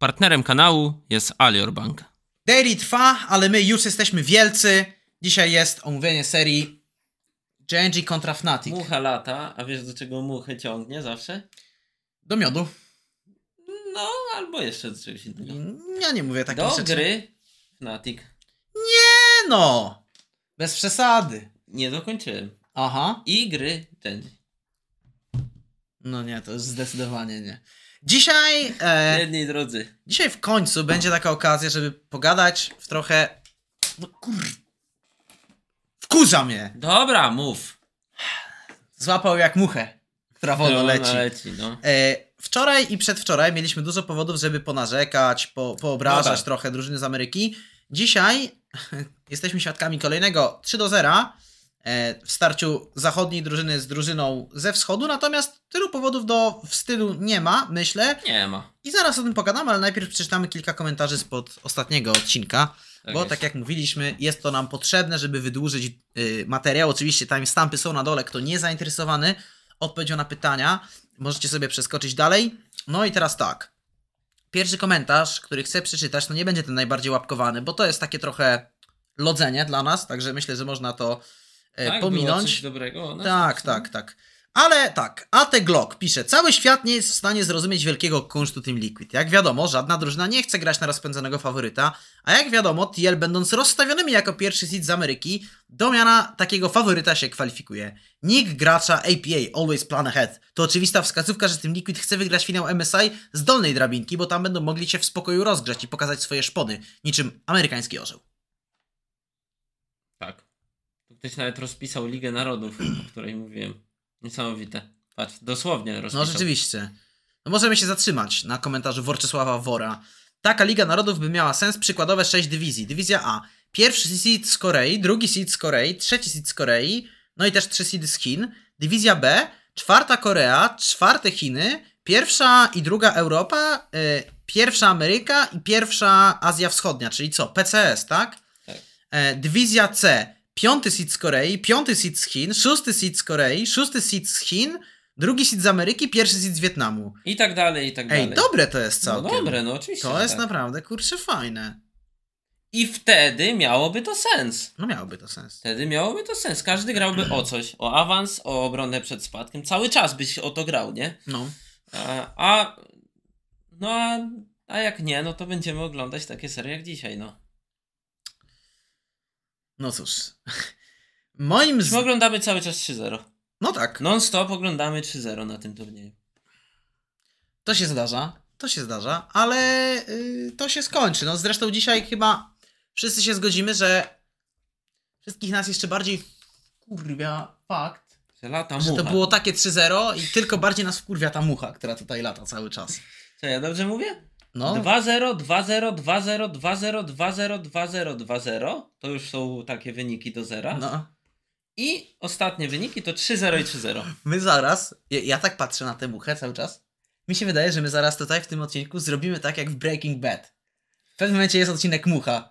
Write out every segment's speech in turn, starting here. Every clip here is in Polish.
Partnerem kanału jest Alior Bank. Daily trwa, ale my już jesteśmy wielcy. Dzisiaj jest omówienie serii Genji kontra Fnatic. Mucha lata, a wiesz do czego muchę ciągnie zawsze? Do miodu. No, albo jeszcze do czegoś innego. Ja nie mówię takich do rzeczy. Do gry Fnatic. Nie no! Bez przesady. Nie dokończyłem. Aha. I gry Genji. No nie, to zdecydowanie nie. Dzisiaj. E, Jedni drodzy. Dzisiaj w końcu będzie taka okazja, żeby pogadać w trochę. No kur... Wkurza mnie! Dobra, mów. Złapał jak muchę, która wolno no, leci. leci no. E, wczoraj i przedwczoraj mieliśmy dużo powodów, żeby ponarzekać, po, poobrażać Dobra. trochę drużyny z Ameryki. Dzisiaj jesteśmy świadkami kolejnego 3 do 0 E, w starciu zachodniej drużyny z drużyną ze wschodu, natomiast tylu powodów do wstydu nie ma, myślę. Nie ma. I zaraz o tym pogadamy, ale najpierw przeczytamy kilka komentarzy spod ostatniego odcinka, tak bo jest. tak jak mówiliśmy, jest to nam potrzebne, żeby wydłużyć y, materiał. Oczywiście timestampy są na dole, kto nie zainteresowany odpowiedzią na pytania, możecie sobie przeskoczyć dalej. No i teraz tak. Pierwszy komentarz, który chcę przeczytać, to no nie będzie ten najbardziej łapkowany, bo to jest takie trochę lodzenie dla nas, także myślę, że można to E, tak, pominąć. dobrego. No, tak, tak, tak. Ale tak, AT Glock pisze, cały świat nie jest w stanie zrozumieć wielkiego kunsztu Team Liquid. Jak wiadomo, żadna drużyna nie chce grać na rozpędzonego faworyta, a jak wiadomo, TL będąc rozstawionymi jako pierwszy seed z Ameryki, do miana takiego faworyta się kwalifikuje. Nick gracza APA, Always Plan Ahead, to oczywista wskazówka, że Team Liquid chce wygrać finał MSI z dolnej drabinki, bo tam będą mogli się w spokoju rozgrzać i pokazać swoje szpony, niczym amerykański orzeł ktoś nawet rozpisał Ligę Narodów, o której mówiłem. Niesamowite. Patrz, dosłownie no, rozpisał. No rzeczywiście. No możemy się zatrzymać na komentarzu Worczesława Wora. Taka Liga Narodów by miała sens, przykładowe 6 dywizji. Dywizja A. Pierwszy seed z Korei, drugi seed z Korei, trzeci seed z Korei, no i też trzy seedy z Chin. Dywizja B, czwarta Korea, czwarte Chiny, pierwsza i druga Europa, y, pierwsza Ameryka i pierwsza Azja Wschodnia, czyli co? PCS, tak? tak. E, dywizja C, piąty seed z Korei, piąty seed z Chin, szósty seed z Korei, szósty seed z Chin, drugi seed z Ameryki, pierwszy seed z Wietnamu. I tak dalej, i tak dalej. Ej, dobre to jest no całkiem. No dobre, no oczywiście. To jest tak. naprawdę, kurczę, fajne. I wtedy miałoby to sens. No miałoby to sens. Wtedy miałoby to sens. Każdy grałby o coś. O awans, o obronę przed spadkiem. Cały czas byś o to grał, nie? No. A, a no a, a jak nie, no to będziemy oglądać takie serie jak dzisiaj, no. No cóż. Moim zdaniem. oglądamy cały czas 3-0. No tak. Non-stop oglądamy 3-0 na tym turnieju. To się zdarza. To się zdarza, ale yy, to się skończy. No zresztą dzisiaj chyba wszyscy się zgodzimy, że wszystkich nas jeszcze bardziej kurwia fakt, że, lata że to było takie 3-0 i tylko bardziej nas wkurwia ta mucha, która tutaj lata cały czas. Co ja dobrze mówię? No. 2-0, 2-0, 2-0, 2-0, 2-0, 2-0, 2-0. To już są takie wyniki do zera. No. I ostatnie wyniki to 3-0 i 3-0. My zaraz, ja, ja, tak patrzę na tę muchę cały czas. Mi się wydaje, że my zaraz tutaj w tym odcinku zrobimy tak jak w Breaking Bad. W pewnym momencie jest odcinek mucha,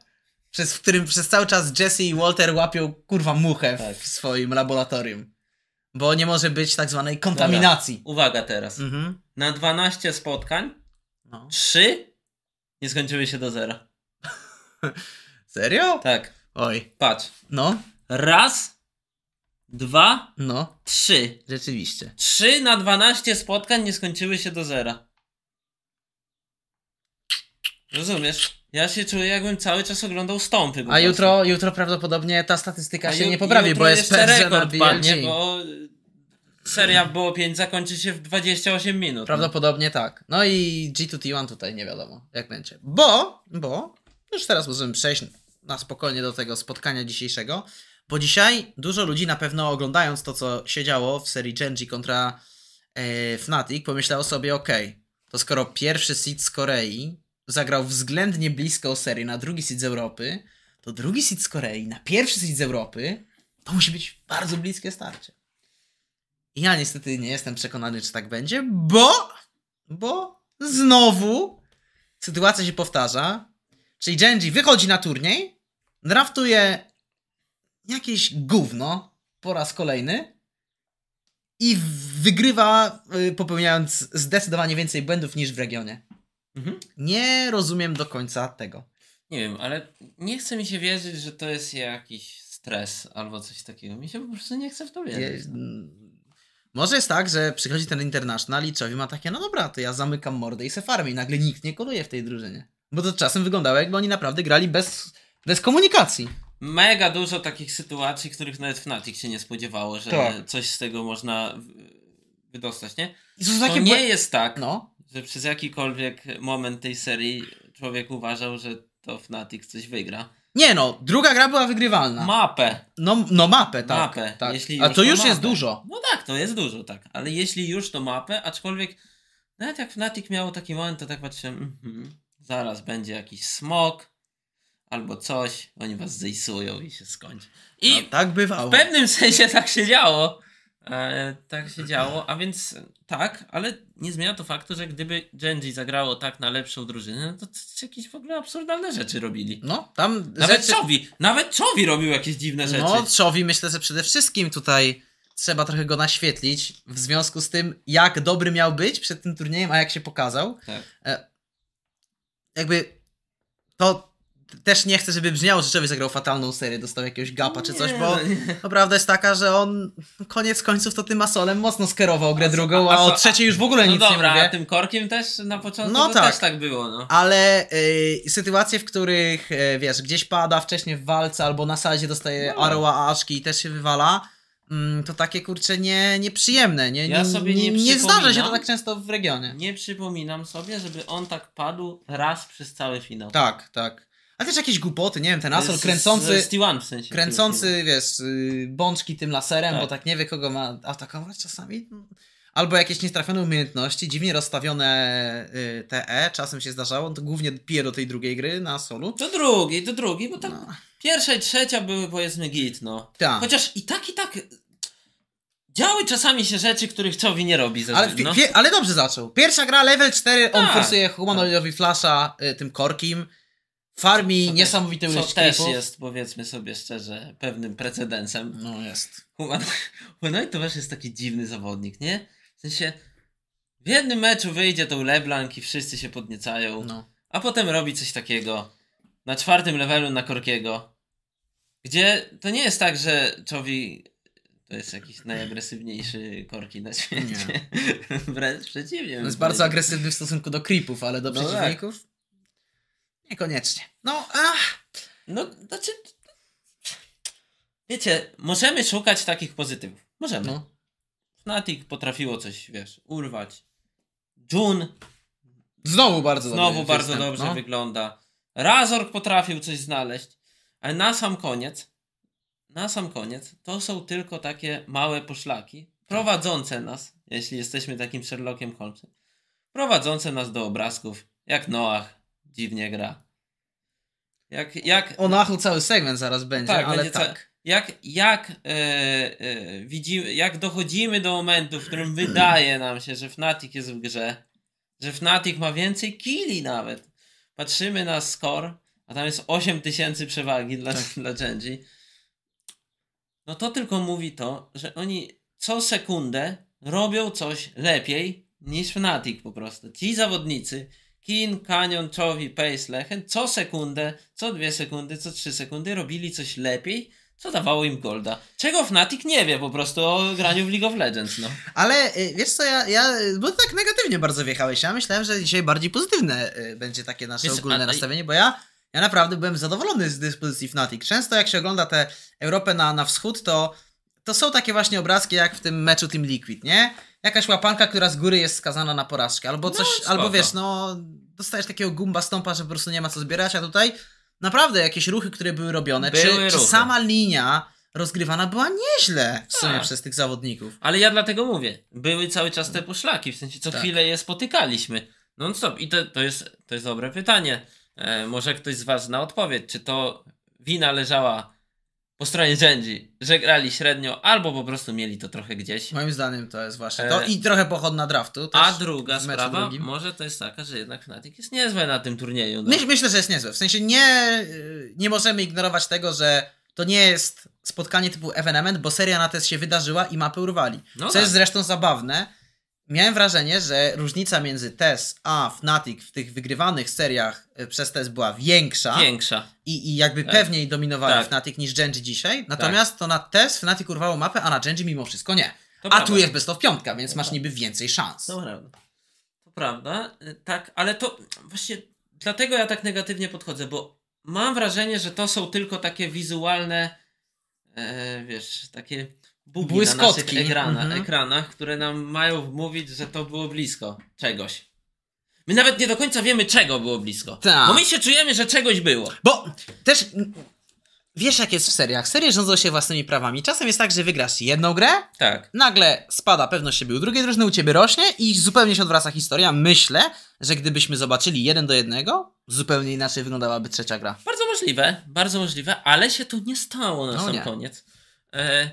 przez, w którym przez cały czas Jesse i Walter łapią kurwa muchę tak. w swoim laboratorium. Bo nie może być tak zwanej kontaminacji. Dobra. Uwaga teraz. Mhm. Na 12 spotkań no. Trzy nie skończyły się do zera. Serio? Tak. Oj. Patrz. No. Raz, dwa, no. trzy. Rzeczywiście. Trzy na dwanaście spotkań nie skończyły się do zera. Rozumiesz? Ja się czuję, jakbym cały czas oglądał stąpy. A jutro, jutro prawdopodobnie ta statystyka A się nie poprawi, bo jest PSG rekord na BLG. Padnie, bo seria w było 5 zakończy się w 28 minut. Prawdopodobnie tak. No i G2T1 tutaj nie wiadomo, jak będzie. Bo, bo, już teraz możemy przejść na spokojnie do tego spotkania dzisiejszego, bo dzisiaj dużo ludzi na pewno oglądając to, co się działo w serii Genji kontra e, Fnatic, pomyślało sobie, ok, to skoro pierwszy seed z Korei zagrał względnie blisko serii na drugi seed z Europy, to drugi seed z Korei na pierwszy seed z Europy to musi być bardzo bliskie starcie. Ja niestety nie jestem przekonany, czy tak będzie, bo, bo znowu sytuacja się powtarza. Czyli Genji wychodzi na turniej, draftuje jakieś gówno po raz kolejny i wygrywa, y, popełniając zdecydowanie więcej błędów niż w regionie. Mhm. Nie rozumiem do końca tego. Nie wiem, ale nie chce mi się wierzyć, że to jest jakiś stres albo coś takiego. Mi się po prostu nie chce w to wierzyć. Je no. Może jest tak, że przychodzi ten International i Czowi ma takie, no dobra, to ja zamykam mordę i se farmię i nagle nikt nie koluje w tej drużynie. Bo to czasem wyglądało jakby oni naprawdę grali bez, bez komunikacji. Mega dużo takich sytuacji, których nawet Fnatic się nie spodziewało, że tak. coś z tego można wydostać, nie? To, to nie jest tak, no. że przez jakikolwiek moment tej serii człowiek uważał, że to Fnatic coś wygra. Nie no, druga gra była wygrywalna. Mapę. No, no mapę, tak. Mapę. tak. Jeśli a to już mapę. jest dużo. No tak, to jest dużo, tak. Ale jeśli już to mapę, aczkolwiek nawet jak Fnatic miało taki moment, to tak patrzyłem, mm -hmm, zaraz będzie jakiś smok albo coś, oni was zejsują i się skończy. I no, tak bywało. w pewnym sensie tak się działo. E, tak się działo, a więc tak, ale nie zmienia to faktu, że gdyby Genji zagrało tak na lepszą drużynę, no to, to jakieś w ogóle absurdalne rzeczy robili. No, tam Nawet rzeczy... Czowi, nawet Czowi robił jakieś dziwne rzeczy. No, Czowi myślę, że przede wszystkim tutaj trzeba trochę go naświetlić w związku z tym, jak dobry miał być przed tym turniejem, a jak się pokazał. Tak. E, jakby to też nie chcę, żeby brzmiało, że człowiek zagrał fatalną serię, dostał jakiegoś gapa czy coś, bo no, prawda jest taka, że on koniec końców to tym masolem mocno skierował grę a, drugą, a, a, o trzeciej już w ogóle no nic dobra, nie mówię. a tym korkiem też na początku no tak. też tak było. No. Ale y, sytuacje, w których y, wiesz, gdzieś pada wcześniej w walce albo na sadzie dostaje no. ażki aszki i też się wywala, mm, to takie kurcze nie, nieprzyjemne. Nie, ja sobie nie, nie, nie zdarza się to tak często w regionie. Nie przypominam sobie, żeby on tak padł raz przez cały finał. Tak, tak. A też jakieś głupoty, nie wiem, ten asol kręcący. w sensie. Kręcący, wiesz, y, bączki tym laserem, tak. bo tak nie wie, kogo ma atakować czasami. Albo jakieś nietrafione umiejętności, dziwnie rozstawione y, TE, e, czasem się zdarzało, to głównie pije do tej drugiej gry na solu. to drugi to drugi bo tak no. pierwsza i trzecia były powiedzmy git, no. Ta. Chociaż i tak, i tak Działy czasami się rzeczy, których Czowi nie robi za ale, no. ale dobrze zaczął. Pierwsza gra level 4, on tak. forsuje humanoidowi tak. Flasha y, tym korkim. Farmi co niesamowite ilość Co też klipów. jest, powiedzmy sobie szczerze, pewnym precedensem. No jest. i to też jest taki dziwny zawodnik, nie? W sensie, w jednym meczu wyjdzie tą LeBlanc i wszyscy się podniecają, no. a potem robi coś takiego na czwartym levelu na Korkiego, gdzie to nie jest tak, że Czowi to jest jakiś najagresywniejszy korki na świecie. Nie. Wręcz przeciwnie. On jest bardzo agresywny w stosunku do creepów, ale do no przeciwników? Tak. Niekoniecznie. No, ach. No, znaczy. Wiecie, możemy szukać takich pozytywów. Możemy. No. Fnatic potrafiło coś, wiesz, urwać. June. Znowu bardzo Znowu dobrze, bardzo dobrze no. wygląda. Razor potrafił coś znaleźć. Ale na sam koniec, na sam koniec, to są tylko takie małe poszlaki prowadzące nas, jeśli jesteśmy takim Sherlockiem Holmesem, prowadzące nas do obrazków jak Noach, dziwnie gra. Jak, jak... O Nachu cały segment zaraz będzie, tak, ale będzie tak. Ca... Jak, jak, e, e, widzimy, jak dochodzimy do momentu, w którym wydaje nam się, że Fnatic jest w grze, że Fnatic ma więcej killi nawet. Patrzymy na score, a tam jest 8000 przewagi dla, tak. dla Genji. No to tylko mówi to, że oni co sekundę robią coś lepiej niż Fnatic po prostu. Ci zawodnicy King, Canyon, Czowi, Pace, Lechen co sekundę, co dwie sekundy, co trzy sekundy robili coś lepiej, co dawało im golda. Czego Fnatic nie wie po prostu o graniu w League of Legends, no. Ale y, wiesz co, ja, ja bo tak negatywnie bardzo wjechałeś, ja myślałem, że dzisiaj bardziej pozytywne y, będzie takie nasze wiesz, ogólne a... nastawienie, bo ja ja naprawdę byłem zadowolony z dyspozycji Fnatic. Często jak się ogląda tę Europę na, na wschód, to to są takie właśnie obrazki jak w tym meczu Team Liquid, nie? Jakaś łapanka, która z góry jest skazana na porażkę, albo no, coś, no, albo wiesz, no dostajesz takiego gumba stąpa, że po prostu nie ma co zbierać, a tutaj naprawdę jakieś ruchy, które były robione, były czy, czy, sama linia rozgrywana była nieźle w sumie tak. przez tych zawodników. Ale ja dlatego mówię, były cały czas te poszlaki, w sensie co tak. chwilę je spotykaliśmy. No stop, i to, to, jest, to jest dobre pytanie. E, może ktoś z Was zna odpowiedź, czy to wina leżała po stronie rzędzi, że grali średnio, albo po prostu mieli to trochę gdzieś. Moim zdaniem to jest właśnie to. E, I trochę pochodna draftu. A druga sprawa, drugim. może to jest taka, że jednak Fnatic jest niezłe na tym turnieju. No. Myślę, że jest niezłe. W sensie nie, nie możemy ignorować tego, że to nie jest spotkanie typu evenement, bo seria na test się wydarzyła i mapy urwali. No co tak. jest zresztą zabawne, miałem wrażenie, że różnica między TES a Fnatic w tych wygrywanych seriach e, przez TES była większa. Większa. I, i jakby tak. pewniej dominowały tak. Fnatic niż Genji dzisiaj. Tak. Natomiast tak. to na TES Fnatic urwało mapę, a na Genji mimo wszystko nie. To a prawda. tu jest best of piątka, więc to masz niby więcej szans. To prawda. To prawda, y, tak, ale to właśnie dlatego ja tak negatywnie podchodzę, bo mam wrażenie, że to są tylko takie wizualne, e, wiesz, takie bugi Błyskotki. na naszych ekrana, mhm. ekranach, które nam mają mówić, że to było blisko czegoś. My nawet nie do końca wiemy, czego było blisko. Ta. Bo my się czujemy, że czegoś było. Bo też mm, wiesz jak jest w seriach. Serie rządzą się własnymi prawami. Czasem jest tak, że wygrasz jedną grę, tak. nagle spada pewność siebie u drugiej drużyny, u ciebie rośnie i zupełnie się odwraca historia. Myślę, że gdybyśmy zobaczyli jeden do jednego, zupełnie inaczej wyglądałaby trzecia gra. Bardzo możliwe, bardzo możliwe, ale się to nie stało na no sam nie. koniec. E,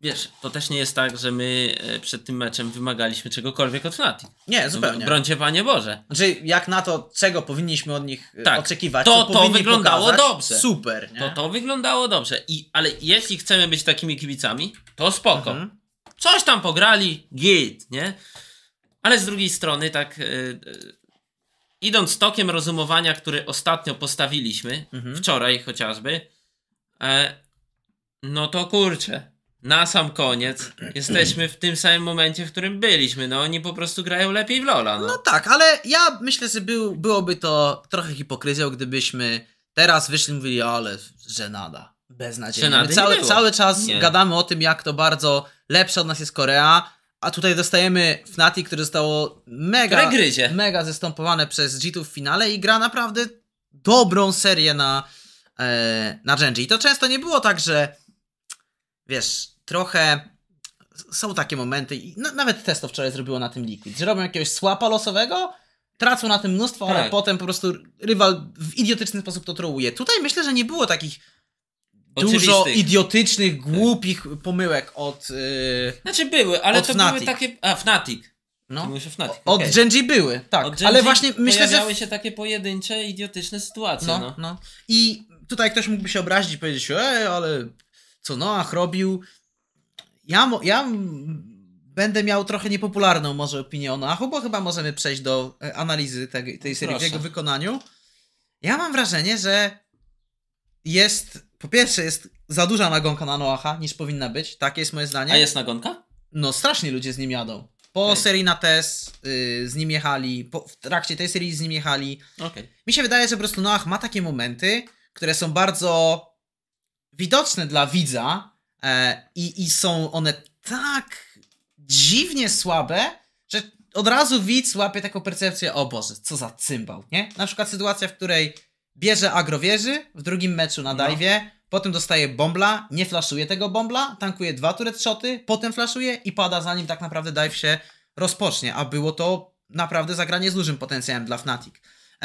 wiesz, to też nie jest tak, że my e, przed tym meczem wymagaliśmy czegokolwiek od Fnatic. Nie, zupełnie. Brońcie Panie Boże. Znaczy, jak na to, czego powinniśmy od nich e, tak. oczekiwać, to to, to wyglądało pokazać, dobrze. Super, nie? To to wyglądało dobrze. I, ale jeśli chcemy być takimi kibicami, to spoko. Mhm. Coś tam pograli, git, nie? Ale z drugiej strony, tak... Yy, idąc tokiem rozumowania, który ostatnio postawiliśmy, mhm. wczoraj chociażby, no to kurczę na sam koniec jesteśmy w tym samym momencie, w którym byliśmy. No oni po prostu grają lepiej w Lola. No, no tak, ale ja myślę, że był, byłoby to trochę hipokryzją, gdybyśmy teraz wyszli i mówili, ale żenada. Beznadziejnie. My cały, cały czas nie. gadamy o tym, jak to bardzo lepsza od nas jest Korea, a tutaj dostajemy Fnatic, które zostało mega, mega zestąpowane przez Jitów w finale i gra naprawdę dobrą serię na, e, na Genji. I to często nie było tak, że wiesz, trochę są takie momenty, i no, nawet testo wczoraj zrobiło na tym Liquid, że robią jakiegoś słapa losowego, tracą na tym mnóstwo, tak. ale potem po prostu rywal w idiotyczny sposób to trołuje. Tutaj myślę, że nie było takich dużo idiotycznych, tak. głupich tak. pomyłek od. Yy, znaczy były, ale to Fnatic. były takie. A, Fnatic. No. Fnatic. Od okay. Genji były, tak. Od Genji ale właśnie myślę, że. się takie pojedyncze, idiotyczne sytuacje. No, no. no. I tutaj ktoś mógłby się obrazić i powiedzieć, ej, ale co Noach robił. Ja, ja będę miał trochę niepopularną może opinię o Noachu, bo chyba możemy przejść do e, analizy tej, tej no serii w jego wykonaniu. Ja mam wrażenie, że jest, po pierwsze jest za duża nagonka na Noacha niż powinna być, takie jest moje zdanie. A jest nagonka? No strasznie ludzie z nim jadą. Po okay. serii na test e y, z nim jechali, po, w trakcie tej serii z nim jechali. Okay. Mi się wydaje, że po prostu Noach ma takie momenty, które są bardzo widoczne dla widza e, i, i są one tak dziwnie słabe, że od razu widz łapie taką percepcję, o Boże, co za cymbał, nie? Na przykład sytuacja, w której bierze agrowieży w drugim meczu na no. dajwie, no. potem dostaje bombla, nie flaszuje tego bombla, tankuje dwa turret potem flaszuje i pada zanim tak naprawdę dajw się rozpocznie, a było to naprawdę zagranie z dużym potencjałem dla Fnatic.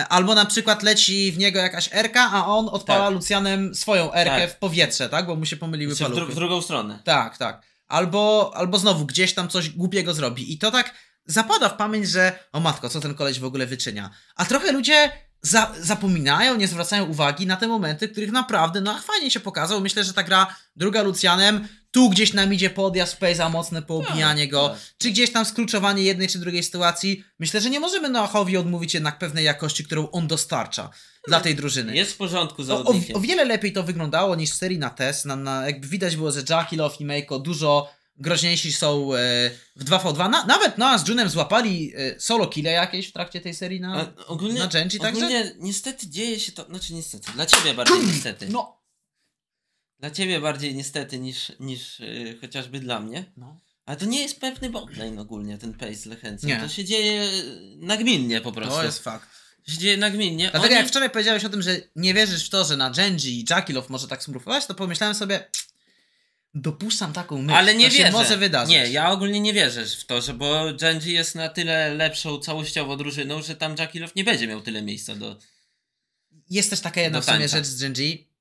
Albo na przykład leci w niego jakaś erka, a on odpala tak. Lucjanem swoją erkę tak. w powietrze, tak? Bo mu się pomyliły paluchy. W, dru w drugą stronę. Tak, tak. Albo, albo znowu gdzieś tam coś głupiego zrobi. I to tak zapada w pamięć, że o matko, co ten koleś w ogóle wyczynia. A trochę ludzie za zapominają, nie zwracają uwagi na te momenty, których naprawdę, no a fajnie się pokazał. Myślę, że ta gra druga Lucjanem tu gdzieś nam idzie podjazd za mocne poobijanie tak, go, tak. czy gdzieś tam skluczowanie jednej czy drugiej sytuacji. Myślę, że nie możemy Noachowi odmówić jednak pewnej jakości, którą on dostarcza no, dla tej drużyny. Jest w porządku za o, o, wiele lepiej to wyglądało niż serii na test. Na, na, jakby widać było, że Jackie Love i Meiko dużo groźniejsi są e, w 2v2. Na, nawet Noah z Junem złapali e, solo Kile jakieś w trakcie tej serii na, A, ogólnie, na Genji. Ogólnie także... niestety dzieje się to, znaczy niestety, dla ciebie bardziej niestety. No dla ciebie bardziej niestety niż, niż yy, chociażby dla mnie. No. Ale to nie jest pewny botlane ogólnie, ten pace z Nie. To się dzieje y, nagminnie po prostu. To jest fakt. To się dzieje nagminnie. Dlatego Oni... jak wczoraj powiedziałeś o tym, że nie wierzysz w to, że na Genji i Jackilow może tak smurfować, to pomyślałem sobie, dopuszczam taką myśl. Ale nie to wierzę. może wydarzyć. Nie, ja ogólnie nie wierzę w to, że bo Genji jest na tyle lepszą całościowo drużyną, że tam Jackilow nie będzie miał tyle miejsca do. Jest też taka jedna w sumie rzecz z Genji,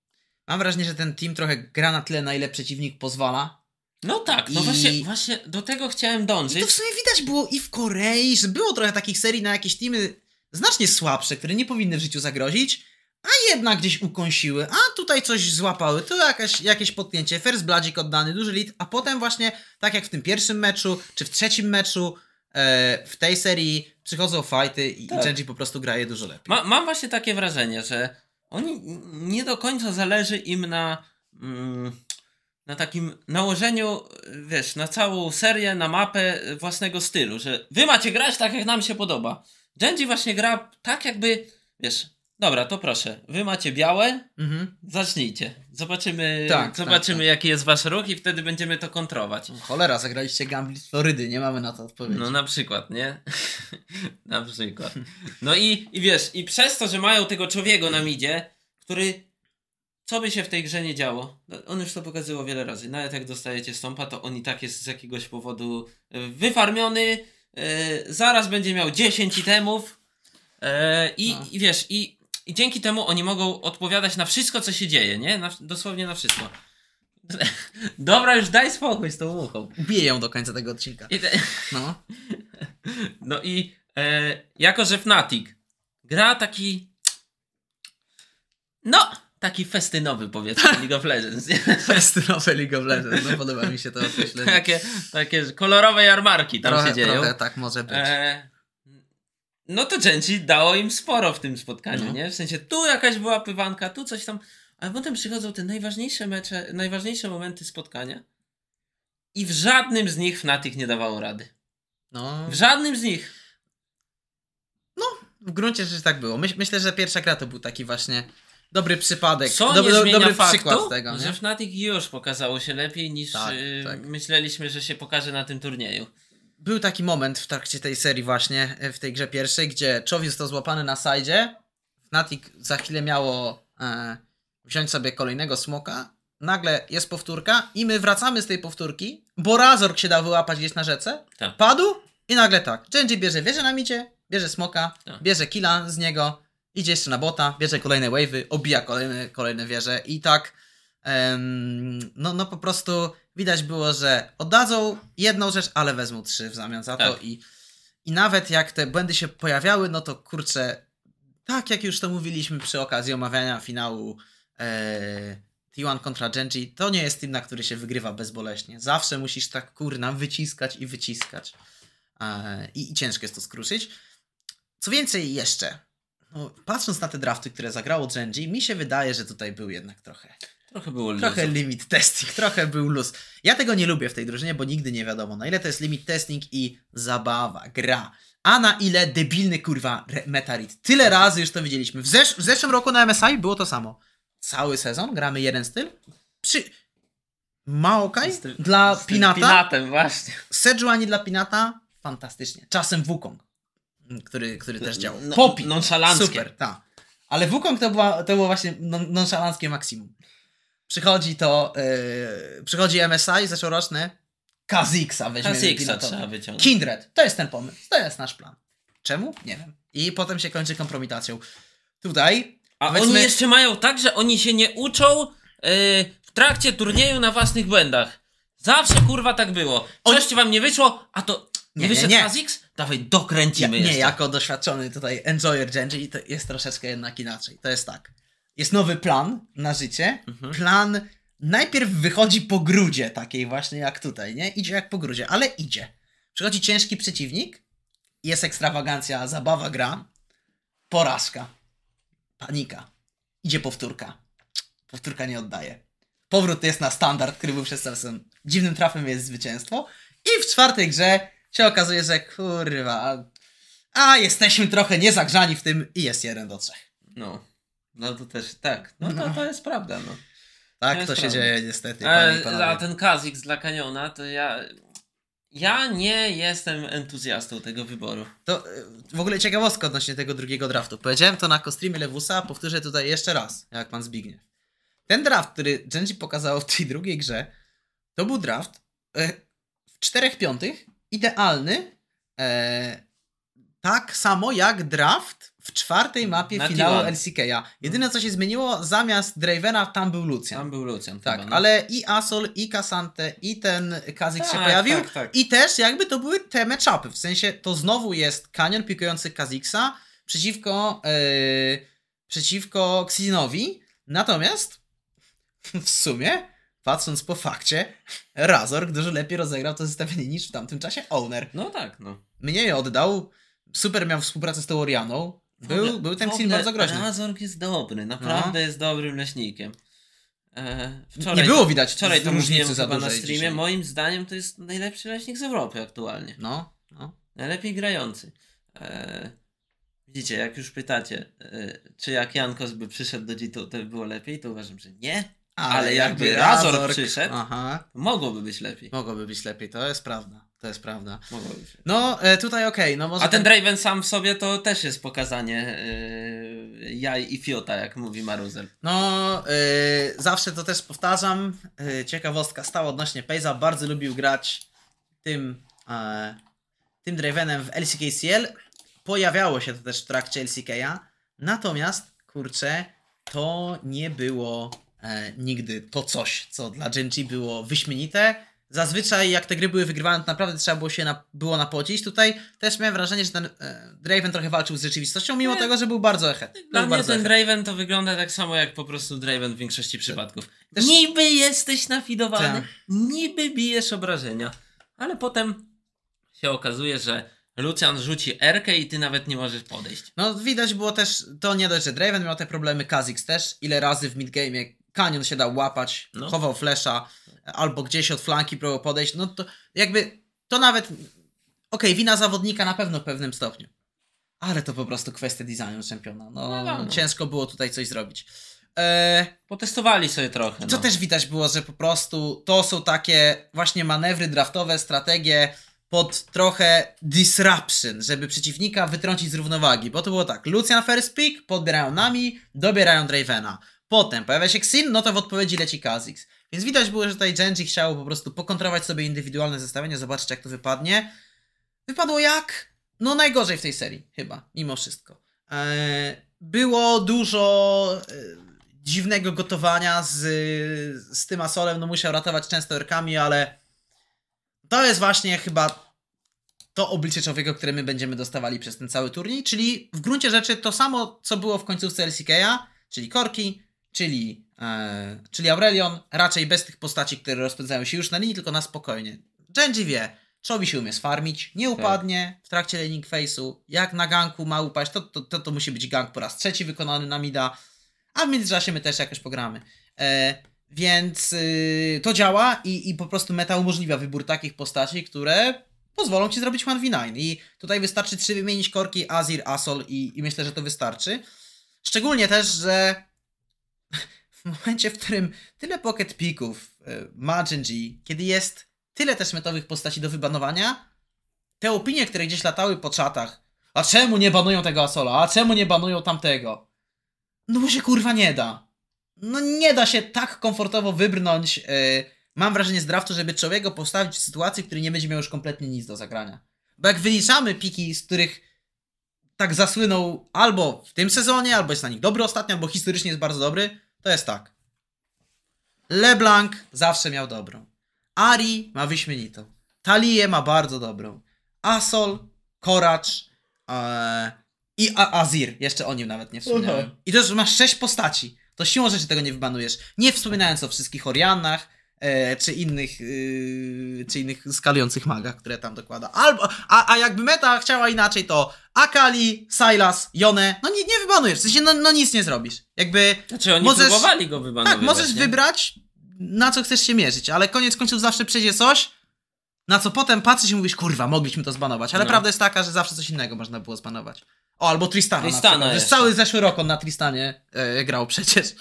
Mam wrażenie, że ten team trochę gra na tyle, na ile przeciwnik pozwala. No tak, no I... właśnie, właśnie do tego chciałem dążyć. I to w sumie widać było i w Korei, że było trochę takich serii na jakieś teamy znacznie słabsze, które nie powinny w życiu zagrozić, a jednak gdzieś ukąsiły, a tutaj coś złapały, tu jakieś potknięcie, first bladzik oddany, duży lead, a potem właśnie, tak jak w tym pierwszym meczu, czy w trzecim meczu, e, w tej serii przychodzą fighty i, tak. i Genji po prostu graje dużo lepiej. Ma, mam właśnie takie wrażenie, że oni nie do końca zależy im na, mm, na takim nałożeniu, wiesz, na całą serię, na mapę własnego stylu, że wy macie grać tak, jak nam się podoba. Genji właśnie gra tak, jakby, wiesz, Dobra, to proszę. Wy macie białe, mhm. zacznijcie. Zobaczymy, tak, tak zobaczymy tak, tak. jaki jest wasz ruch i wtedy będziemy to kontrować. Cholera, zagraliście Gambit Florydy, nie mamy na to odpowiedzi. No na przykład, nie? na przykład. No i, i wiesz, i przez to, że mają tego człowieka na midzie, który co by się w tej grze nie działo, on już to pokazywał wiele razy, nawet jak dostajecie stąpa, to on i tak jest z jakiegoś powodu e, wyfarmiony, yy, zaraz będzie miał 10 itemów, e, i, no. i, wiesz, i i dzięki temu oni mogą odpowiadać na wszystko, co się dzieje, nie? Na, dosłownie na wszystko. Dobra, już daj spokój z tą muchą. Ubiję ją do końca tego odcinka. I te... No. No i e, jako, że Fnatic gra taki... No, taki festynowy powiedzmy League of Legends. festynowy League of Legends, no podoba mi się to określenie. Takie, takie kolorowe jarmarki tam trochę, się dzieją. Trochę tak może być. E, no to Genji dało im sporo w tym spotkaniu, no. nie? W sensie tu jakaś była pywanka, tu coś tam, ale potem przychodzą te najważniejsze mecze, najważniejsze momenty spotkania i w żadnym z nich Fnatic nie dawało rady. No. W żadnym z nich. No, w gruncie rzeczy tak było. Myś, myślę, że pierwsza gra to był taki właśnie dobry przypadek. Co Dob, do, dobry faktu, przykład tego. Nie? Że Fnatic już pokazało się lepiej niż tak, y, tak. myśleliśmy, że się pokaże na tym turnieju był taki moment w trakcie tej serii właśnie, e, w tej grze pierwszej, gdzie Czowiec został złapany na sajdzie, Fnatic za chwilę miało e, wziąć sobie kolejnego smoka, nagle jest powtórka i my wracamy z tej powtórki, bo Razork się dał wyłapać gdzieś na rzece, tak. padł i nagle tak, Genji bierze wieżę na micie, bierze smoka, tak. bierze killa z niego, idzie jeszcze na bota, bierze kolejne wave'y, obija kolejne, kolejne wieże i tak no, no po prostu widać było, że oddadzą jedną rzecz, ale wezmą trzy w zamian za to tak. i, i nawet jak te błędy się pojawiały, no to kurczę, tak jak już to mówiliśmy przy okazji omawiania finału e, T1 kontra Genji, to nie jest team, na który się wygrywa bezboleśnie. Zawsze musisz tak kurna wyciskać i wyciskać. E, i, I ciężko jest to skruszyć. Co więcej jeszcze, no, patrząc na te drafty, które zagrało Genji, mi się wydaje, że tutaj był jednak trochę Trochę było Trochę limit testing, trochę był luz. Ja tego nie lubię w tej drużynie, bo nigdy nie wiadomo, na ile to jest limit testing i zabawa, gra. A na ile debilny kurwa metarit. Tyle razy już to widzieliśmy. W, zesz w zeszłym roku na MSI było to samo. Cały sezon gramy jeden styl. Przy... Maokaj dla z Pinata. Pinatem, właśnie. Sejuani dla Pinata, fantastycznie. Czasem Wukong, mm, który, który też no, działał. No, Popi. Nonszalanckie. Super, tak. Ale Wukong to, była, to było właśnie nonszalanckie maksimum. Przychodzi to, yy, przychodzi MSI zeszłoroczny, Kazixa weźmiemy Kazixa trzeba wyciągnąć. Kindred, to jest ten pomysł, to jest nasz plan. Czemu? Nie wiem. I potem się kończy kompromitacją. Tutaj... A powiedzmy... oni jeszcze mają tak, że oni się nie uczą yy, w trakcie turnieju na własnych błędach. Zawsze kurwa tak było. Coś ci wam nie wyszło, a to nie, nie wyszedł nie, nie. Kazix? Dawaj, dokręcimy ja, Nie, jeszcze. jako doświadczony tutaj enjoyer Genji to jest troszeczkę jednak inaczej. To jest tak jest nowy plan na życie. Mhm. Plan najpierw wychodzi po grudzie, takiej właśnie jak tutaj, nie? Idzie jak po grudzie, ale idzie. Przychodzi ciężki przeciwnik, jest ekstrawagancja, zabawa, gra, porażka, panika, idzie powtórka. Powtórka nie oddaje. Powrót jest na standard, który był przez Samson. Dziwnym trafem jest zwycięstwo. I w czwartej grze się okazuje, że kurwa, a jesteśmy trochę niezagrzani w tym i jest jeden do trzech. No. No to też tak. No to, no. to jest prawda. No. Tak to, to się prawda. dzieje niestety. A, a ten Kazix dla Kaniona to ja. Ja nie jestem entuzjastą tego wyboru. To y, w ogóle ciekawostka odnośnie tego drugiego draftu. Powiedziałem to na kostreamie Lewusa, powtórzę tutaj jeszcze raz, jak pan Zbigniew. Ten draft, który Genji pokazał w tej drugiej grze, to był draft e, w czterech piątych, idealny, e, tak samo jak draft w czwartej mapie Na finału LCK-a. Jedyne co się zmieniło, zamiast Dravena tam był Lucian. Tam był Lucian. Tak, chyba, no. ale i Asol, i Kasante, i ten Kazik tak, się pojawił. Tak, tak. I też jakby to były te matchupy. W sensie to znowu jest kanion pikujący Kaziksa przeciwko, yy, przeciwko Xinowi. Natomiast w sumie patrząc po fakcie, Razor, który lepiej rozegrał to zestawienie niż w tamtym czasie Owner. No tak, no. je oddał. Super miał współpracę z Teorianą. Był, był ten film bardzo groźny. Mazurk jest dobry, naprawdę no. jest dobrym leśnikiem. E, wczoraj, nie było widać wczoraj to różnicy za na streamie. Dzisiaj. Moim zdaniem to jest najlepszy leśnik z Europy aktualnie. No, no. Najlepiej grający. E, widzicie, jak już pytacie, e, czy jak Jankos by przyszedł do G2, to by było lepiej, to uważam, że nie. Ale, ale jakby, jakby Razor przyszedł, aha. mogłoby być lepiej. Mogłoby być lepiej, to jest prawda. To jest prawda. No, e, tutaj okej. Okay, no A ten tak- Draven sam w sobie to też jest pokazanie yy, jaj i fiota, jak mówi Maruzel. No, yy, zawsze to też powtarzam. Yy, ciekawostka stała odnośnie Pejza. Bardzo lubił grać tym, tym Dravenem w LCKCL. Pojawiało się to też w trakcie LCK'a. Natomiast, kurczę, to nie było nigdy to coś, co dla Genji było wyśmienite Zazwyczaj jak te gry były wygrywane, to naprawdę trzeba było się na, było napocić. Tutaj też miałem wrażenie, że ten e, Draven trochę walczył z rzeczywistością, mimo nie. tego, że był bardzo echet. Dla mnie ten Draven to wygląda tak samo jak po prostu Draven w większości przypadków. Też... Niby jesteś nafidowany, tak. niby bijesz obrażenia, ale potem się okazuje, że Lucian rzuci erkę i ty nawet nie możesz podejść. No widać było też, to nie dość, że Draven miał te problemy, Kazix też, ile razy w midgame Kanion się dał łapać, no. chował flesza albo gdzieś od flanki próbował podejść, no to jakby to nawet, okej, okay, wina zawodnika na pewno w pewnym stopniu, ale to po prostu kwestia designu czempiona. No, no, no. no. ciężko było tutaj coś zrobić. E... Potestowali sobie trochę. Co no. też widać było, że po prostu to są takie właśnie manewry draftowe, strategie pod trochę disruption, żeby przeciwnika wytrącić z równowagi. Bo to było tak, Lucian first pick, podbierają nami, dobierają Dravena. Potem pojawia się Xin, no to w odpowiedzi leci Kazix. Więc widać było, że tutaj Genji chciał po prostu pokontrować sobie indywidualne zestawienie, zobaczyć jak to wypadnie. Wypadło jak? No najgorzej w tej serii, chyba, mimo wszystko. Eee, było dużo e, dziwnego gotowania z, z tym Asolem, no musiał ratować często orkami, ale to jest właśnie chyba to oblicze człowieka, które my będziemy dostawali przez ten cały turniej, czyli w gruncie rzeczy to samo, co było w końcówce LCK'a, czyli korki, czyli, e, czyli Aurelion, raczej bez tych postaci, które rozpędzają się już na linii, tylko na spokojnie. Genji wie, Czobi się umie sfarmić, nie tak. upadnie tak. w trakcie laning face'u, jak na ganku ma upaść, to, to, to, to, musi być gank po raz trzeci wykonany na mida, a w międzyczasie my też jakoś pogramy. E, więc y, to działa i, i po prostu meta umożliwia wybór takich postaci, które pozwolą ci zrobić 1v9. I tutaj wystarczy trzy wymienić korki Azir, Asol i, i myślę, że to wystarczy. Szczególnie też, że w momencie, w którym tyle pocket pików y, ma Genji, kiedy jest tyle też metowych postaci do wybanowania, te opinie, które gdzieś latały po czatach, a czemu nie banują tego Asola, a czemu nie banują tamtego? No bo się kurwa nie da. No nie da się tak komfortowo wybrnąć, yy, mam wrażenie, z draftu, żeby człowieka postawić w sytuacji, w której nie będzie miał już kompletnie nic do zagrania. Bo jak wyliczamy piki, z których tak zasłynął albo w tym sezonie, albo jest na nich dobry ostatnio, albo historycznie jest bardzo dobry, to jest tak. LeBlanc zawsze miał dobrą. Ari ma wyśmienitą. Talie ma bardzo dobrą. Asol, Koracz ee, i A Azir. Jeszcze o nim nawet nie wspomniałem. I to, że masz sześć postaci, to siłą rzeczy tego nie wybanujesz. Nie wspominając o wszystkich Oriannach, E, czy innych, e, czy innych skalujących magach, które tam dokłada. Albo, a, a jakby meta chciała inaczej, to Akali, Silas, Jone, no nie, nie wybanujesz, w sensie no, no nic nie zrobisz. Jakby... Znaczy oni możesz, próbowali go wybanować. Tak, możesz nie? wybrać, na co chcesz się mierzyć, ale koniec końców zawsze przyjdzie coś, na co potem patrzysz i mówisz, kurwa, mogliśmy to zbanować, ale no. prawda jest taka, że zawsze coś innego można było zbanować. O, albo Tristana. Tristana na cały zeszły rok on na Tristanie e, grał przecież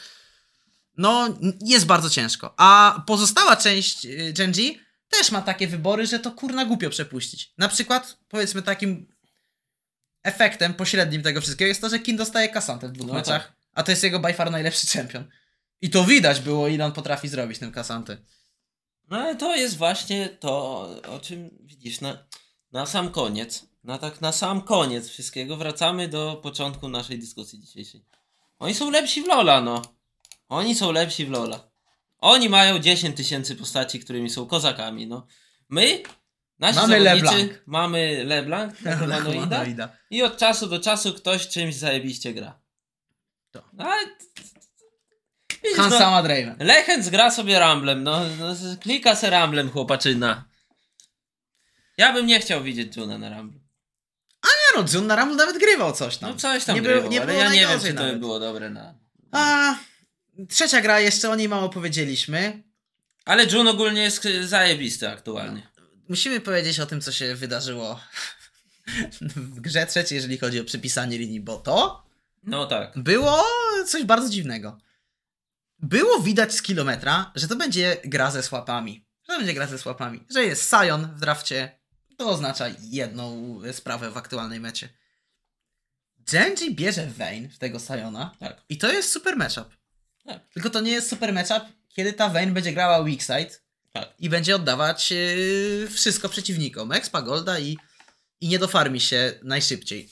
no jest bardzo ciężko. A pozostała część y, Genji też ma takie wybory, że to kurna głupio przepuścić. Na przykład, powiedzmy takim efektem pośrednim tego wszystkiego jest to, że Kim dostaje kasantę w dwóch no meczach, tak. a to jest jego by far najlepszy czempion. I to widać było, ile on potrafi zrobić tym kasantę. No ale to jest właśnie to, o czym widzisz, na, na sam koniec, na tak na sam koniec wszystkiego wracamy do początku naszej dyskusji dzisiejszej. Oni są lepsi w Lola, no. Oni są lepsi w Lola. Oni mają 10 tysięcy postaci, którymi są kozakami, no. My, nasi mamy LeBlanc. mamy LeBlanc, Manoida. i od czasu do czasu ktoś czymś zajebiście gra. To. No, ale... Han no, sama Draven. Lechens gra sobie Ramblem, no, no klika se Ramblem chłopaczyna. Ja bym nie chciał widzieć Juna na Ramblu. A nie no, Jun na Ramblu nawet grywał coś tam. No coś tam nie grywał, nie było ja nie wiem, czy nawet. to by było dobre na... A... Trzecia gra, jeszcze o niej mało powiedzieliśmy. Ale Jun ogólnie jest zajebisty aktualnie. No, musimy powiedzieć o tym, co się wydarzyło w grze trzeciej, jeżeli chodzi o przypisanie linii, bo to... No tak. Było coś bardzo dziwnego. Było widać z kilometra, że to będzie gra ze słapami. Że będzie gra ze słapami. Że jest Sion w drafcie, to oznacza jedną sprawę w aktualnej mecie. Genji bierze Vayne w tego Sajona tak. i to jest super matchup. Tak. Tylko to nie jest super matchup, kiedy ta Vayne będzie grała weak side tak. i będzie oddawać yy, wszystko przeciwnikom. Expa Golda i, i nie dofarmi się najszybciej.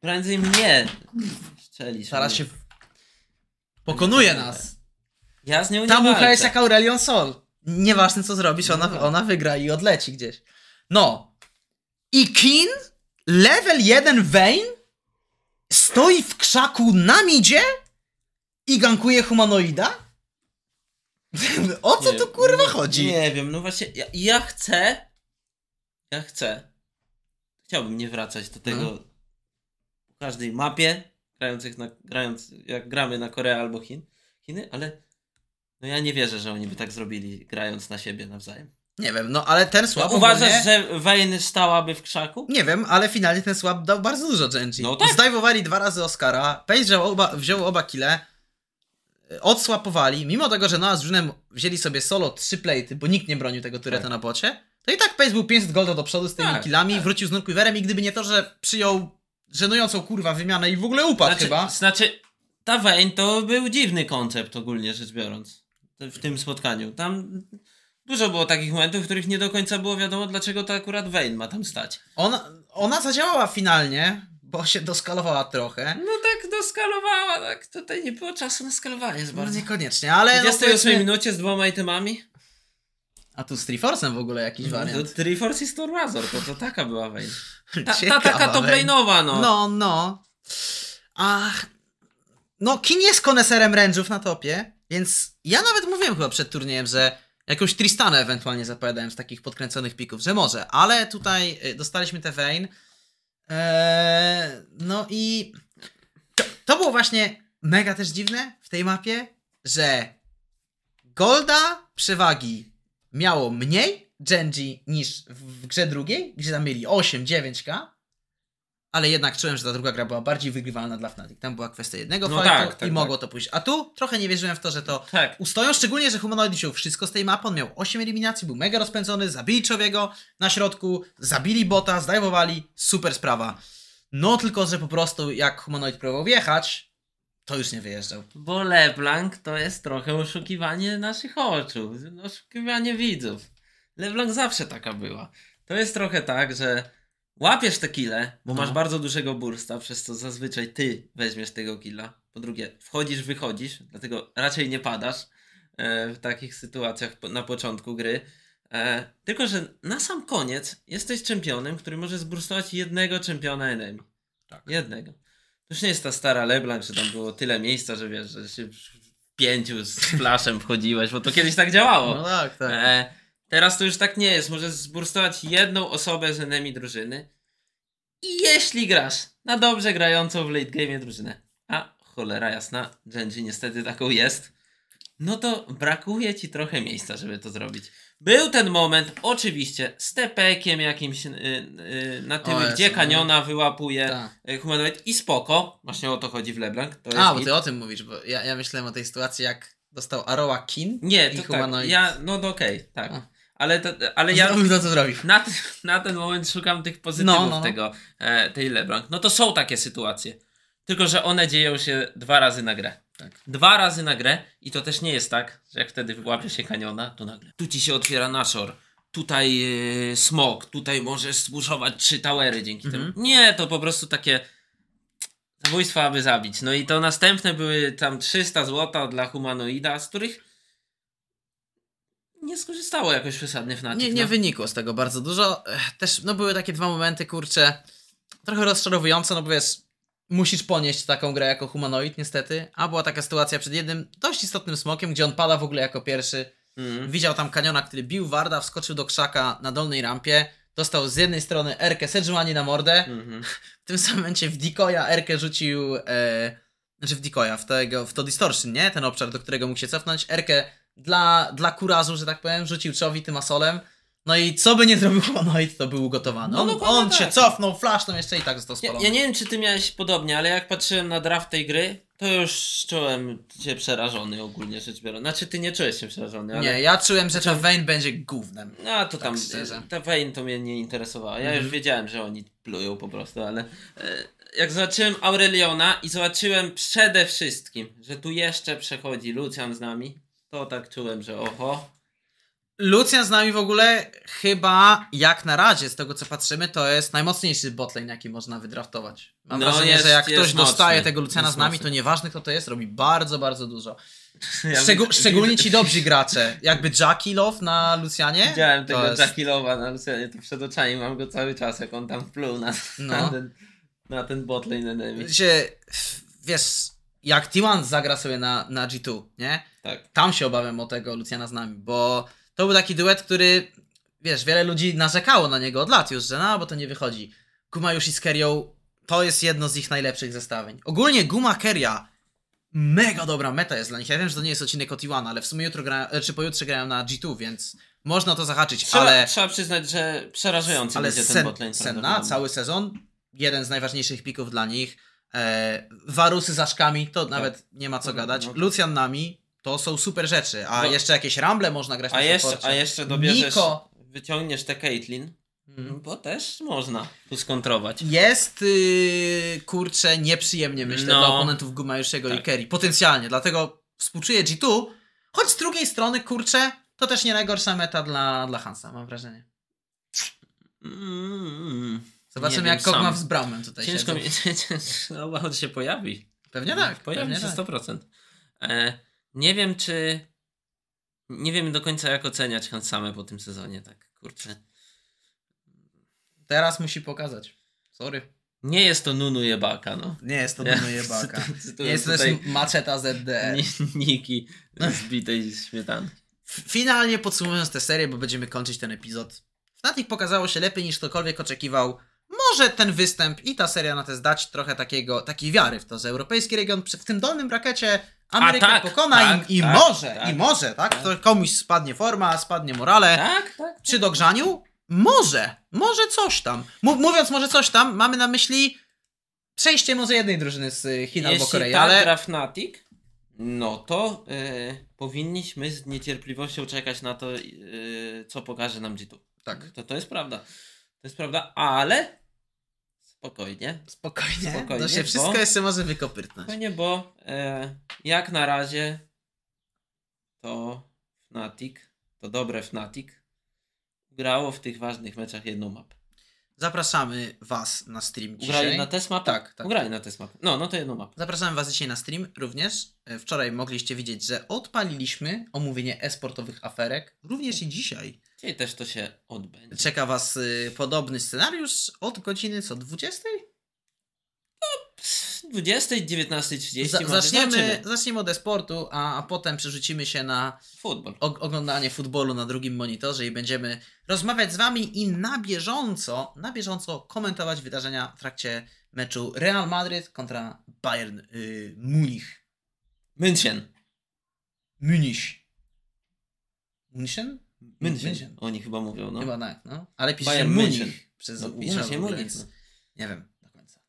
Prędzej mnie strzeli. się pokonuje nas. Ja z nią nie Ta mucha jest jak Aurelion Sol. Nieważne co zrobisz, ona, ona wygra i odleci gdzieś. No. I Kin, level 1 Vayne, stoi w krzaku na midzie i gankuje humanoida? o co nie, tu kurwa chodzi? Nie wiem, no właśnie, ja, ja, chcę, ja chcę, chciałbym nie wracać do tego hmm. po każdej mapie, grających na, grając, jak gramy na Koreę albo Chin, Chiny, ale no ja nie wierzę, że oni by tak zrobili, grając na siebie nawzajem. Nie wiem, no ale ten słab. No, uważasz, nie... że Wayne stałaby w krzaku? Nie wiem, ale finalnie ten słab dał bardzo dużo Genji. No tak. Zdajwowali dwa razy Oscara, Paige wziął oba kile, E, odsłapowali, mimo tego, że Noah z Junem wzięli sobie solo trzy plate, bo nikt nie bronił tego tureta tak. na bocie, to i tak Pace był 500 golda do przodu z tymi tak, killami, tak. wrócił z Nurquiverem i gdyby nie to, że przyjął żenującą kurwa wymianę i w ogóle upadł znaczy, chyba. Znaczy, ta Wayne to był dziwny koncept ogólnie rzecz biorąc w tym spotkaniu. Tam dużo było takich momentów, w których nie do końca było wiadomo, dlaczego to akurat Wayne ma tam stać. Ona, ona zadziałała finalnie, bo się doskalowała trochę. No tak, doskalowała, tak. Tutaj nie było czasu na skalowanie z no bardzo. No niekoniecznie, ale... W 28 no, minucie z dwoma itemami? A tu z Triforce'em w ogóle jakiś no, wariant. Triforce i Storm Razor, to, to taka była wejść. Ta, ta taka to blane'owa, no. No, no. Ach... No, Kin jest koneserem rężów na topie, więc ja nawet mówiłem chyba przed turniejem, że jakąś Tristanę ewentualnie zapowiadałem z takich podkręconych pików, że może, ale tutaj y, dostaliśmy te Vayne, Eee, no i to, to było właśnie mega też dziwne w tej mapie, że Golda przewagi miało mniej Genji niż w grze drugiej, gdzie tam mieli 8-9k, ale jednak czułem, że ta druga gra była bardziej wygrywalna dla Fnatic. Tam była kwestia jednego no tak, tak, i tak. mogło to pójść. A tu trochę nie wierzyłem w to, że to tak. ustoją, szczególnie, że Humanoid wziął wszystko z tej mapy, on miał 8 eliminacji, był mega rozpędzony, zabili człowieka na środku, zabili bota, zdajwowali, super sprawa. No tylko, że po prostu jak Humanoid próbował wjechać, to już nie wyjeżdżał. Bo LeBlanc to jest trochę oszukiwanie naszych oczu, oszukiwanie widzów. LeBlanc zawsze taka była. To jest trochę tak, że Łapiesz te kile, bo no. masz bardzo dużego bursta, przez co zazwyczaj ty weźmiesz tego killa. Po drugie, wchodzisz, wychodzisz, dlatego raczej nie padasz e, w takich sytuacjach na początku gry. E, tylko, że na sam koniec jesteś czempionem, który może zburstować jednego czempiona enemy. Tak. Jednego. To już nie jest ta stara Leblanc, że tam było tyle miejsca, że wiesz, że się w pięciu z flaszem wchodziłeś, bo to kiedyś tak działało. No tak, tak. E, Teraz to już tak nie jest. Możesz zburstować jedną osobę z enemy drużyny. I jeśli grasz na dobrze grającą w late game drużynę, a cholera jasna, Genji niestety taką jest, no to brakuje ci trochę miejsca, żeby to zrobić. Był ten moment, oczywiście, z tepekiem jakimś yy, yy, na tym gdzie no. kaniona no. wyłapuje tak. y, humanoid i spoko. Właśnie o to chodzi w LeBlanc. To A, bo ty it. o tym mówisz, bo ja, ja myślałem o tej sytuacji, jak dostał Aroa Kin Nie, i to tak. humanoid. Tak. Ja, no okej, okay, tak. A ale, to, ale ja. Zrobił to, co zrobił. Na, ten, na ten moment szukam tych pozytywów no, no. no. tego, e, tej LeBlanc. No to są takie sytuacje. Tylko, że one dzieją się dwa razy na grę. Tak. Dwa razy na grę i to też nie jest tak, że jak wtedy wyłapie się kaniona, to nagle. Tu ci się otwiera naszor, tutaj yy, e, smog, tutaj możesz zbuszować trzy towery dzięki temu. Mhm. Nie, to po prostu takie zabójstwa, aby zabić. No i to następne były tam 300 złota dla humanoida, z których nie skorzystało jakoś przesadnie Fnatic. Nie, nie no. wynikło z tego bardzo dużo. Też no, były takie dwa momenty, kurcze, trochę rozczarowujące, no bo wiesz, musisz ponieść taką grę jako humanoid niestety. A była taka sytuacja przed jednym dość istotnym smokiem, gdzie on pada w ogóle jako pierwszy. Mhm. Widział tam kaniona, który bił Warda, wskoczył do krzaka na dolnej rampie. Dostał z jednej strony Erkę Sedżmani na mordę. Mhm. W tym samym momencie w Dikoja Erkę rzucił. E, znaczy w Dikoja, w, tego, w to Distortion, nie? Ten obszar, do którego mógł się cofnąć. Erkę dla, dla kurażu, że tak powiem, rzucił Czowi tym asolem. No i co by nie zrobił Humanoid, to był ugotowany. No, on, tak. się cofnął, flashnął jeszcze i tak został spalony. Ja, ja, nie wiem, czy ty miałeś podobnie, ale jak patrzyłem na draft tej gry, to już czułem się przerażony ogólnie rzecz biorąc. Znaczy, ty nie czułeś się przerażony, ale... Nie, ja czułem, że ta znaczy- Wayne będzie gównem. No, to tak tam, szczerze. ta Wayne to mnie nie interesowała. Ja już mhm. wiedziałem, że oni plują po prostu, ale... E, jak zobaczyłem Aureliona i zobaczyłem przede wszystkim, że tu jeszcze przechodzi Lucian z nami, to tak czułem, że oho. Lucian z nami w ogóle chyba jak na razie, z tego co patrzymy, to jest najmocniejszy botlane, jaki można wydraftować. Mam no, wrażenie, jest, że jak ktoś dostaje tego Luciana z nami, mocny. to nieważne kto to jest, robi bardzo, bardzo dużo. ja szczególnie ci dobrzy gracze. Jakby Jackie Love na Lucianie. Widziałem tego jest... Jackie Love'a na Lucianie, to przed oczami mam go cały czas, jak on tam wpluł na, no. na ten, na ten botlane Wiesz, jak T1 zagra sobie na, na G2, nie? Tak. Tam się obawiam o tego Luciana z nami, bo to był taki duet, który, wiesz, wiele ludzi narzekało na niego od lat już, że no, bo to nie wychodzi. Guma już i z Kerio to jest jedno z ich najlepszych zestawień. Ogólnie Guma Keria mega dobra meta jest dla nich. Ja wiem, że to nie jest odcinek od Iwana, ale w sumie jutro gra, czy pojutrze grają na G2, więc można to zahaczyć, trzeba, ale... Trzeba przyznać, że przerażający ale będzie sen, ten botlane. Senna, cały sezon, jeden z najważniejszych pików dla nich. E, warusy z Aszkami, to tak. nawet nie ma co gadać. No, Lucian Nami, to są super rzeczy. A no. jeszcze jakieś ramble można grać a na jeszcze, A jeszcze dobierzesz, Niko. wyciągniesz tę Caitlyn, mhm. no bo też można tu skontrować. Jest, yy, kurczę, nieprzyjemnie myślę no. dla oponentów guma tak. i Kerry. Potencjalnie, dlatego współczuję G2, choć z drugiej strony, kurczę, to też nie najgorsza meta dla, dla Hansa, mam wrażenie. Mm. Zobaczymy, jak Kogma z Bramem tutaj Ciężko siedzą. mi... no, on się pojawi. Pewnie tak. Pojawi pewnie się tak. 100%. E, nie wiem, czy. Nie wiem do końca, jak oceniać same po tym sezonie, tak kurczę. Teraz musi pokazać. Sorry. Nie jest to Nunu Jebaka, no. Nie jest to Nunu Jebaka. nie jest to też Maceta ZDR. Niki zbitej śmietanki. Finalnie podsumowując tę serię, bo będziemy kończyć ten epizod. Fnatic pokazało się lepiej niż ktokolwiek oczekiwał. Może ten występ i ta seria na te zdać trochę takiego, takiej wiary w to, że europejski region w tym dolnym brakecie Ameryka tak, pokona tak, i, tak, może, i tak. może, tak? tak? To komuś spadnie forma, spadnie morale. Tak, tak. Przy tak. dogrzaniu może, może coś tam. M mówiąc może coś tam, mamy na myśli przejście może jednej drużyny z e, Chin Jeśli albo Korei, tak, ale... Rafnatic, no to yy, powinniśmy z niecierpliwością czekać na to, yy, co pokaże nam g Tak. To, to jest prawda. To jest prawda, ale spokojnie. Spokojnie, spokojnie to się bo... wszystko jeszcze może wykopyrtnąć. Spokojnie, bo... Yy, jak na razie to Fnatic, to dobre Fnatic, grało w tych ważnych meczach jedną mapę. Zapraszamy Was na stream dzisiaj. Ugrali na test Tak, tak. Ugrali tak. na test No, no to jedną mapę. Zapraszamy Was dzisiaj na stream również. E, wczoraj mogliście widzieć, że odpaliliśmy omówienie e-sportowych aferek, również i dzisiaj. Dzisiaj też to się odbędzie. Czeka Was y, podobny scenariusz od godziny co 20? 20, 19.30. zaczniemy, zaczniemy od sportu, a, a, potem przerzucimy się na Futbol. Og oglądanie futbolu na drugim monitorze i będziemy rozmawiać z wami i na bieżąco, na bieżąco komentować wydarzenia w trakcie meczu Real Madrid kontra Bayern yy, Munich. München. Munich. München? München. Oni chyba mówią, no. Chyba tak, no. Ale pisze Bayern München Przez no, Munich. No. Nie wiem.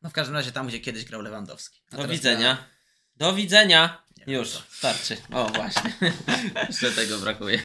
No w każdym razie tam, gdzie kiedyś grał Lewandowski. A Do widzenia. Gra... Do widzenia. Już, starczy. O, właśnie. Jeszcze tego brakuje.